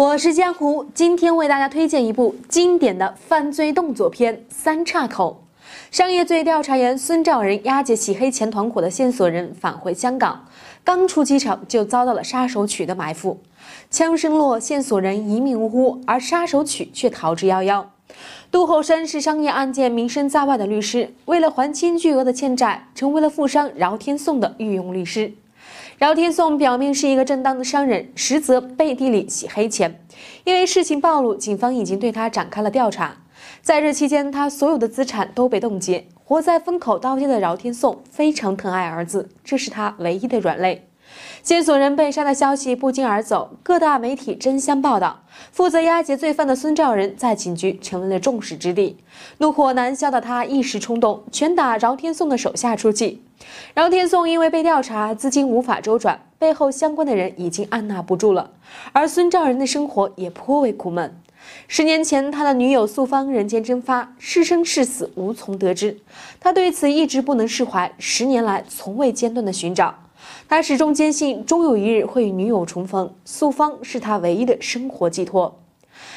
我是江湖，今天为大家推荐一部经典的犯罪动作片《三岔口》。商业罪调查员孙兆仁押解洗黑钱团伙的线索人返回香港，刚出机场就遭到了杀手曲的埋伏，枪声落，线索人一命呜呼，而杀手曲却逃之夭夭。杜厚山是商业案件名声在外的律师，为了还清巨额的欠债，成为了富商饶天颂的御用律师。饶天颂表面是一个正当的商人，实则背地里洗黑钱。因为事情暴露，警方已经对他展开了调查。在这期间，他所有的资产都被冻结。活在风口刀尖的饶天颂非常疼爱儿子，这是他唯一的软肋。线索人被杀的消息不胫而走，各大媒体争相报道。负责押解罪犯的孙兆仁在警局成为了众矢之的，怒火难消的他一时冲动，拳打饶天颂的手下出气。饶天颂因为被调查，资金无法周转，背后相关的人已经按捺不住了。而孙兆仁的生活也颇为苦闷。十年前，他的女友素芳人间蒸发，是生是死无从得知，他对此一直不能释怀，十年来从未间断的寻找。他始终坚信，终有一日会与女友重逢。素芳是他唯一的生活寄托。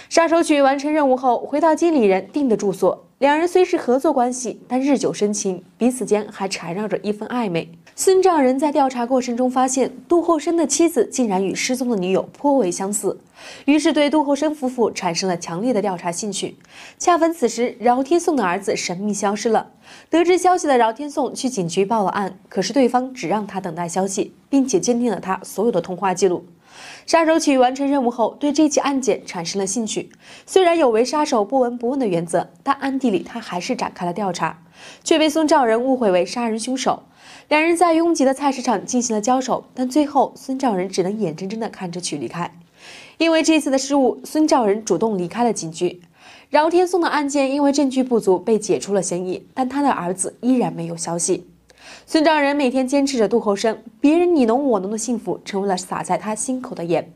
杀手曲完成任务后，回到经理人定的住所。两人虽是合作关系，但日久生情，彼此间还缠绕着一份暧昧。孙丈人在调查过程中发现，杜厚生的妻子竟然与失踪的女友颇为相似，于是对杜厚生夫妇产生了强烈的调查兴趣。恰逢此时，饶天颂的儿子神秘消失了，得知消息的饶天颂去警局报了案，可是对方只让他等待消息，并且坚定了他所有的通话记录。杀手曲完成任务后，对这起案件产生了兴趣。虽然有违杀手不闻不问的原则，但暗地里他还是展开了调查，却被孙兆仁误会为杀人凶手。两人在拥挤的菜市场进行了交手，但最后孙兆仁只能眼睁睁地看着曲离开。因为这次的失误，孙兆仁主动离开了警局。饶天松的案件因为证据不足被解除了嫌疑，但他的儿子依然没有消息。孙兆仁每天坚持着杜厚生，别人你侬我侬的幸福，成为了洒在他心口的眼。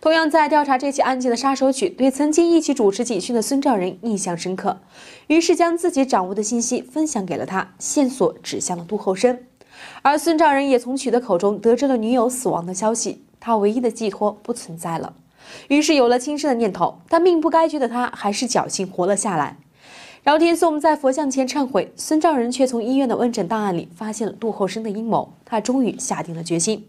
同样在调查这起案件的杀手曲，对曾经一起主持警讯的孙兆仁印象深刻，于是将自己掌握的信息分享给了他，线索指向了杜厚生。而孙兆仁也从曲的口中得知了女友死亡的消息，他唯一的寄托不存在了，于是有了轻生的念头。但命不该绝的他，还是侥幸活了下来。饶天颂在佛像前忏悔，孙兆仁却从医院的问诊档案里发现了杜厚生的阴谋。他终于下定了决心，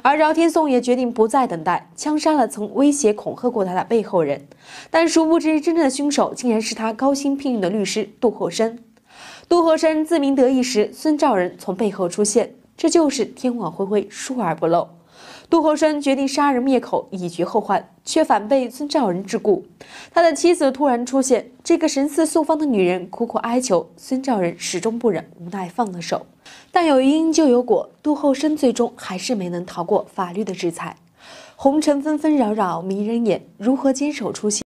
而饶天颂也决定不再等待，枪杀了曾威胁恐吓过他的背后人。但殊不知，真正的凶手竟然是他高薪聘用的律师杜厚生。杜厚生自鸣得意时，孙兆仁从背后出现，这就是天网恢恢，疏而不漏。杜厚生决定杀人灭口，以绝后患，却反被孙兆仁桎梏。他的妻子突然出现，这个神似素芳的女人苦苦哀求孙兆仁始终不忍，无奈放了手。但有因就有果，杜厚生最终还是没能逃过法律的制裁。红尘纷纷扰扰，迷人眼，如何坚守初心？